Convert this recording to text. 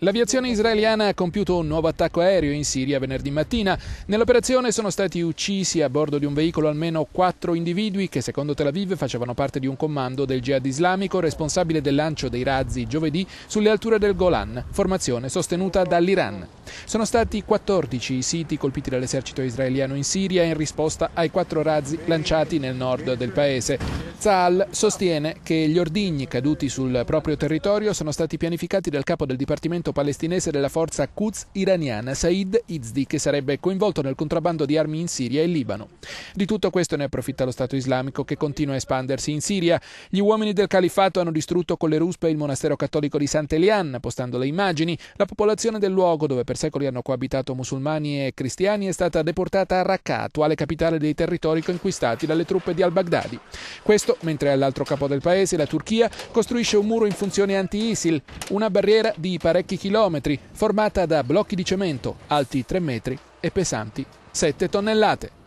L'aviazione israeliana ha compiuto un nuovo attacco aereo in Siria venerdì mattina. Nell'operazione sono stati uccisi a bordo di un veicolo almeno quattro individui che secondo Tel Aviv facevano parte di un comando del Jihad islamico responsabile del lancio dei razzi giovedì sulle alture del Golan, formazione sostenuta dall'Iran. Sono stati 14 i siti colpiti dall'esercito israeliano in Siria in risposta ai quattro razzi lanciati nel nord del paese. Zahal sostiene che gli ordigni caduti sul proprio territorio sono stati pianificati dal capo del Dipartimento palestinese della forza Quds iraniana Said Izdi, che sarebbe coinvolto nel contrabbando di armi in Siria e Libano. Di tutto questo ne approfitta lo Stato islamico che continua a espandersi in Siria. Gli uomini del califfato hanno distrutto con le ruspe il monastero cattolico di Sant'Elian, postando le immagini. La popolazione del luogo dove per secoli hanno coabitato musulmani e cristiani, è stata deportata a Raqqa, attuale capitale dei territori conquistati dalle truppe di al-Baghdadi. Questo mentre all'altro capo del paese, la Turchia, costruisce un muro in funzione anti-ISIL, una barriera di parecchi chilometri, formata da blocchi di cemento alti 3 metri e pesanti 7 tonnellate.